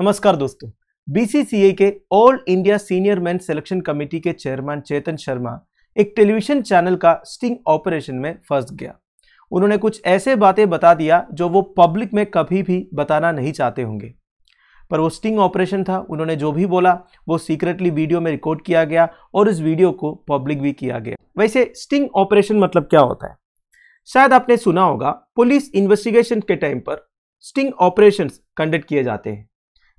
नमस्कार दोस्तों बीसीसीए के all India senior man selection committee के चेयरमैन चेतन शर्मा एक टेलीविजन चैनल का स्टिंग ऑपरेशन में फंस गया उन्होंने कुछ ऐसे बातें बता दिया जो वो पब्लिक में कभी भी बताना नहीं चाहते होंगे पर वो स्टिंग ऑपरेशन था उन्होंने जो भी बोला वो सीक्रेटली वीडियो में रिकॉर्ड किया गया और इस वीडियो को पब्लिक भी किया गया वैसे स्टिंग ऑपरेशन मतलब क्या होता है शायद आपने सुना होगा पुलिस इन्वेस्टिगेशन के टाइम पर स्टिंग ऑपरेशंस कंडक्ट किए जाते हैं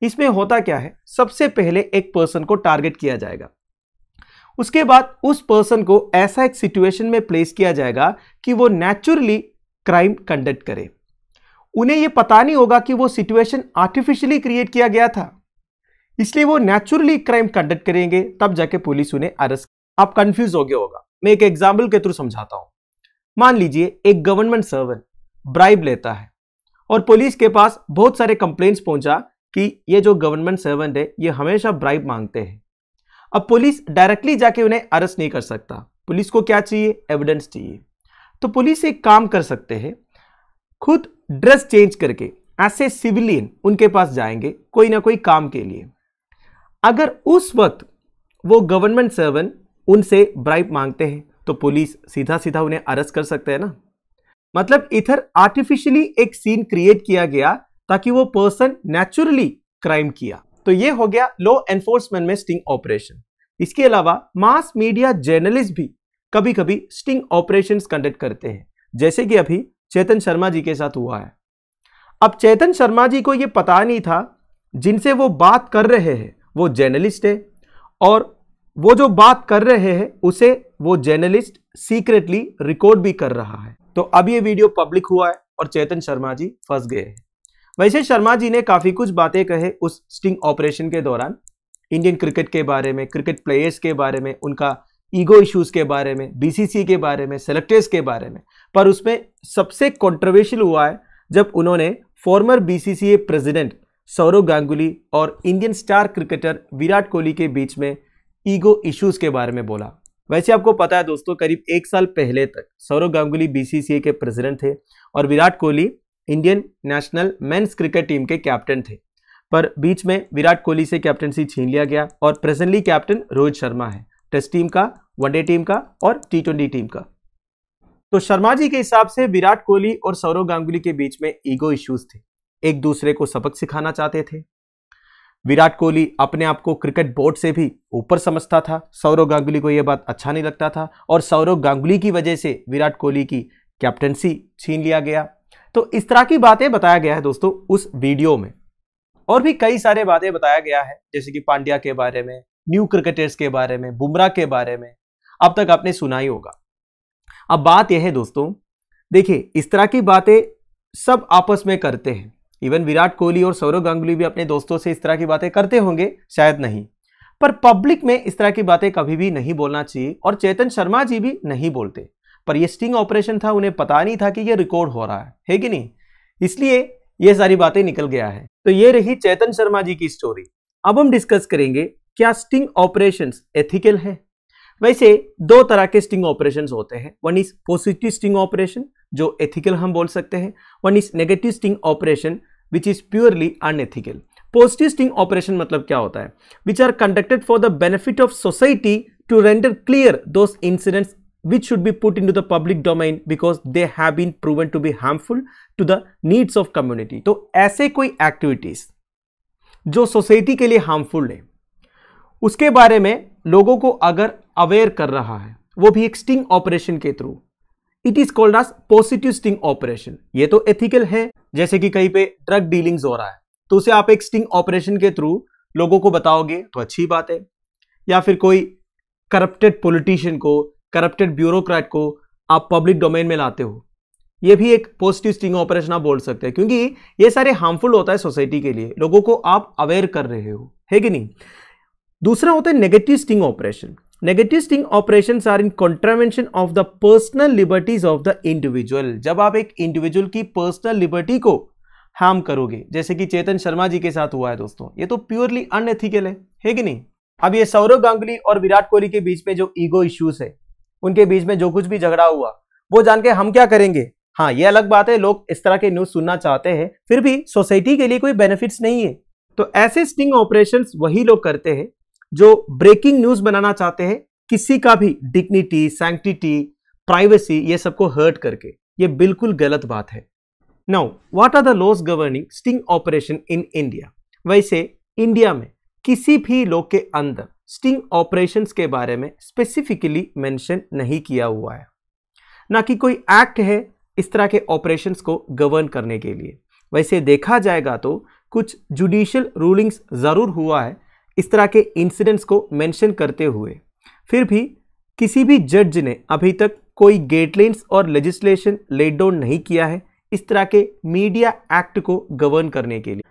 इसमें होता क्या है सबसे पहले एक पर्सन को टारगेट किया जाएगा उसके बाद उस पर्सन को ऐसा एक सिचुएशन में प्लेस किया जाएगा कि वो नेचुरली क्राइम कंडक्ट करे उन्हें ये पता नहीं होगा कि वो सिचुएशन आर्टिफिशियली क्रिएट किया गया था इसलिए वो नेचुरली क्राइम कंडक्ट करेंगे तब जाके पुलिस उन्हें अरेस्ट आप कंफ्यूज हो गया होगा मैं एक एग्जाम्पल के थ्रू समझाता हूं मान लीजिए एक गवर्नमेंट सर्वेंट ब्राइब लेता है और पुलिस के पास बहुत सारे कंप्लेन्ट्स पहुंचा कि ये जो गवर्नमेंट सर्वेंट है ये हमेशा ब्राइब मांगते हैं अब पुलिस डायरेक्टली जाके उन्हें अरेस्ट नहीं कर सकता पुलिस को क्या चाहिए एविडेंस चाहिए तो पुलिस एक काम कर सकते हैं खुद ड्रेस चेंज करके ऐसे सिविलियन उनके पास जाएंगे कोई ना कोई काम के लिए अगर उस वक्त वो गवर्नमेंट सर्वेंट उनसे ब्राइब मांगते हैं तो पुलिस सीधा सीधा उन्हें अरेस्ट कर सकते हैं ना मतलब इधर आर्टिफिशियली एक सीन क्रिएट किया गया ताकि वो पर्सन नेचुरली क्राइम किया तो ये हो गया लॉ एनफोर्समेंट में स्टिंग ऑपरेशन इसके अलावा मास मीडिया जर्नलिस्ट भी कभी कभी स्टिंग ऑपरेशंस कंडक्ट करते हैं जैसे कि अभी चेतन शर्मा जी के साथ हुआ है अब चेतन शर्मा जी को ये पता नहीं था जिनसे वो बात कर रहे हैं वो जर्नलिस्ट है और वो जो बात कर रहे हैं उसे वो जर्नलिस्ट सीक्रेटली रिकॉर्ड भी कर रहा है तो अब ये वीडियो पब्लिक हुआ है और चेतन शर्मा जी फंस गए हैं वैसे शर्मा जी ने काफ़ी कुछ बातें कहे उस स्टिंग ऑपरेशन के दौरान इंडियन क्रिकेट के बारे में क्रिकेट प्लेयर्स के बारे में उनका ईगो इश्यूज के बारे में बीसीसी के बारे में सेलेक्टर्स के बारे में पर उसमें सबसे कॉन्ट्रोवर्शियल हुआ है जब उन्होंने former BCCI president Sourav Ganguly और Indian star cricketer Virat Kohli के बीच में ईगो इश्यूज के बारे में बोला वैसे आपको पता है दोस्तों करीब एक साल पहले तक सौरव गांगुली बीसीसीए के प्रेसिडेंट थे और Virat Kohli Indian national men's cricket team के कैप्टन थे पर बीच में विराट कोहली से कैप्टनसी छीन लिया गया और प्रेजेंटली कैप्टन रोहित शर्मा है टेस्ट टीम का वनडे टीम का और टी ट्वेंटी टीम का तो शर्मा जी के हिसाब से विराट कोहली और सौरव गांगुली के बीच में ईगो इश्यूज थे एक दूसरे को सबक सिखाना चाहते थे विराट कोहली अपने आप को क्रिकेट बोर्ड से भी ऊपर समझता था सौरव गांगुली को यह बात अच्छा नहीं लगता था और सौरव गांगुली की वजह से विराट कोहली की कैप्टनसी छीन लिया गया तो इस तरह की बातें बताया गया है दोस्तों उस वीडियो में और भी कई सारे बातें बताया गया है जैसे कि पांड्या के बारे में न्यू क्रिकेटर्स के बारे में बुमराह के बारे में अब तक आपने सुना ही होगा अब बात यह है दोस्तों देखिए इस तरह की बातें सब आपस में करते हैं इवन विराट कोहली और सौरव गांगुली भी अपने दोस्तों से इस तरह की बातें करते होंगे शायद नहीं पर पब्लिक में इस तरह की बातें कभी भी नहीं बोलना चाहिए और चेतन शर्मा जी भी नहीं बोलते पर ये स्टिंग ऑपरेशन था उन्हें पता नहीं था कि ये रिकॉर्ड हो रहा है है कि नहीं इसलिए ये सारी बातें निकल गया है तो ये रही चेतन शर्मा जी की स्टोरी अब हम डिस्कस करेंगे क्या स्टिंग ऑपरेशन एथिकल है वैसे दो तरह के स्टिंग ऑपरेशन होते हैं one is positive sting operation जो एथिकल हम बोल सकते हैं one is negative sting operation which is purely unethical positive sting operation मतलब क्या होता है which are conducted for the benefit of society to render clear those incidents which should be put into the public domain because they have been proven to be harmful to the needs of community तो ऐसे कोई activities जो society के लिए harmful है उसके बारे में लोगों को अगर अवेयर कर रहा है वो भी एक स्टिंग ऑपरेशन के through it is called as positive sting operation ये तो एथिकल है जैसे कि कहीं पे ड्रग डीलिंग्स हो रहा है तो उसे आप एक स्टिंग ऑपरेशन के थ्रू लोगों को बताओगे तो अच्छी बात है या फिर कोई करप्टेड पॉलिटिशियन को करप्टेड ब्यूरोक्रेट को आप पब्लिक डोमेन में लाते हो ये भी एक पॉजिटिव स्टिंग ऑपरेशन आप बोल सकते हैं क्योंकि ये सारे हार्मफुल होता है सोसाइटी के लिए लोगों को आप अवेयर कर रहे हो है कि नहीं दूसरा होता है negative sting operation negative sting operation are in contravention of the personal liberties of the individual जब आप एक इंडिविजुअल की पर्सनल लिबर्टी को हार्म करोगे जैसे कि चेतन शर्मा जी के साथ हुआ है दोस्तों ये तो प्योरली अनएथिकल है है कि नहीं अब ये सौरव गांगुली और विराट कोहली के बीच में जो ईगो इश्यूज है उनके बीच में जो कुछ भी झगड़ा हुआ वो जान के हम क्या करेंगे हाँ ये अलग बात है लोग इस तरह के न्यूज सुनना चाहते हैं फिर भी सोसाइटी के लिए कोई बेनिफिट्स नहीं है तो ऐसे स्टिंग ऑपरेशन वही लोग करते हैं जो ब्रेकिंग न्यूज बनाना चाहते हैं किसी का भी डिग्निटी सैंक्टिटी प्राइवेसी ये सबको हर्ट करके ये बिल्कुल गलत बात है now what are the laws governing sting operation in India वैसे इंडिया में किसी भी लोग के अंदर स्टिंग ऑपरेशंस के बारे में स्पेसिफिकली मेंशन नहीं किया हुआ है ना कि कोई एक्ट है इस तरह के ऑपरेशंस को गवर्न करने के लिए वैसे देखा जाएगा तो कुछ जुडिशियल रूलिंग्स ज़रूर हुआ है इस तरह के इंसिडेंट्स को मेंशन करते हुए फिर भी किसी भी जज ने अभी तक कोई गेटलाइंस और लेजिस्लेशन लेट डाउन नहीं किया है इस तरह के मीडिया एक्ट को गवर्न करने के लिए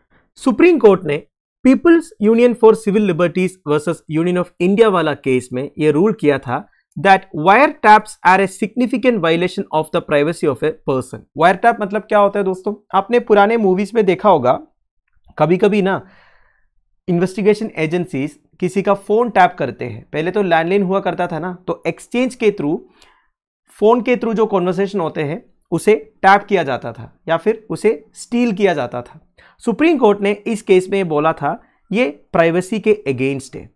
सुप्रीम कोर्ट ने people's union for civil liberties versus union of India वाला केस में ये रूल किया था that wire taps are a significant violation of the privacy of a person wire tap मतलब क्या होता है दोस्तों आपने पुराने मूवीज में देखा होगा कभी कभी ना इन्वेस्टिगेशन एजेंसीज किसी का फ़ोन टैप करते हैं पहले तो लैंडलाइन हुआ करता था ना तो एक्सचेंज के थ्रू फ़ोन के थ्रू जो कॉन्वर्सेशन होते हैं उसे टैप किया जाता था या फिर उसे स्टील किया जाता था सुप्रीम कोर्ट ने इस केस में बोला था ये प्राइवेसी के अगेंस्ट है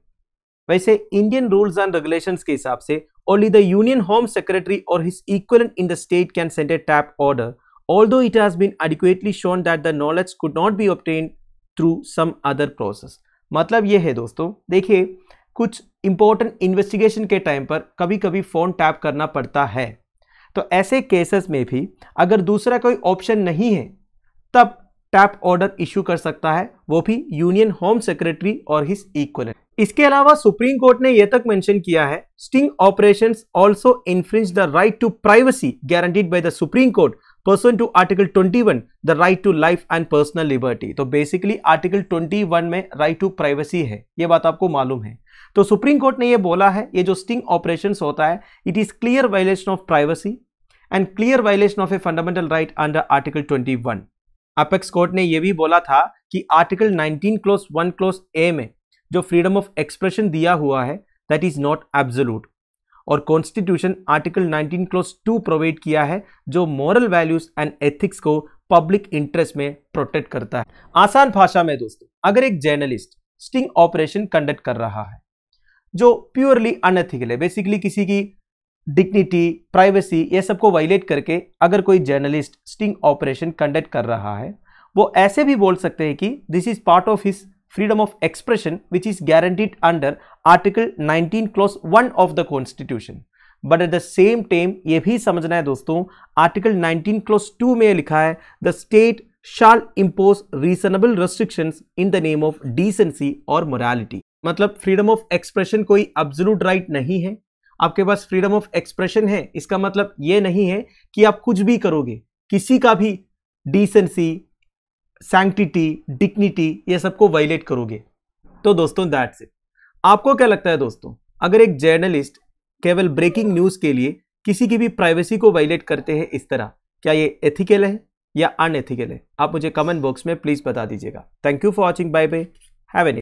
वैसे इंडियन रूल्स एंड रेगुलेशन के हिसाब से only the union home secretary और his equal in the state can send a tap order although it has been adequately shown that the knowledge could not be obtain through some other process मतलब ये है दोस्तों देखिए कुछ important investigation के time पर कभी कभी फोन टैप करना पड़ता है तो ऐसे केसेस में भी अगर दूसरा कोई ऑप्शन नहीं है तब टैप ऑर्डर इश्यू कर सकता है वो भी यूनियन होम सेक्रेटरी और हिस इक्वल इसके अलावा सुप्रीम कोर्ट ने यह तक मेंशन किया है sting operations also infringe the right to privacy guaranteed by the supreme court pursuant to article 21 the right to life and personal liberty तो बेसिकली आर्टिकल 21 में राइट टू प्राइवेसी है यह बात आपको मालूम है तो सुप्रीम कोर्ट ने ये बोला है ये जो स्टिंग ऑपरेशन होता है it is clear violation of privacy and clear violation of a fundamental right under article 21 apex court ने यह भी बोला था कि article 19 clause one clause A में जो फ्रीडम ऑफ एक्सप्रेशन दिया हुआ है दैट इज नॉट एब्जोलूट और कॉन्स्टिट्यूशन आर्टिकल 19 क्लोज 2 प्रोवाइड किया है जो मॉरल वैल्यूज एंड एथिक्स को पब्लिक इंटरेस्ट में प्रोटेक्ट करता है आसान भाषा में दोस्तों अगर एक जर्नलिस्ट स्टिंग ऑपरेशन कंडक्ट कर रहा है जो प्योरली अनएथिकल है बेसिकली किसी की डिग्निटी प्राइवेसी ये सबको वायलेट करके अगर कोई जर्नलिस्ट स्टिंग ऑपरेशन कंडक्ट कर रहा है वो ऐसे भी बोल सकते हैं कि this is part of his freedom of expression which is guaranteed under article 19 clause one of the constitution but at the same time ये भी समझना है दोस्तों आर्टिकल 19 क्लोज टू में लिखा है the state shall impose reasonable restriction in the name of decency और morality मतलब फ्रीडम ऑफ एक्सप्रेशन कोई अब्जुलूट राइट right नहीं है आपके पास फ्रीडम ऑफ एक्सप्रेशन है इसका मतलब ये नहीं है कि आप कुछ भी करोगे किसी का भी डिसेंसी सैंक्टिटी डिग्निटी ये सबको वायलेट करोगे तो दोस्तों दैट्स इट आपको क्या लगता है दोस्तों अगर एक जर्नलिस्ट केवल ब्रेकिंग न्यूज़ के लिए किसी की भी प्राइवेसी को वायलेट करते हैं इस तरह क्या ये एथिकल है या अनएथिकल है आप मुझे कमेंट बॉक्स में प्लीज़ बता दीजिएगा thank you for watching bye bye have N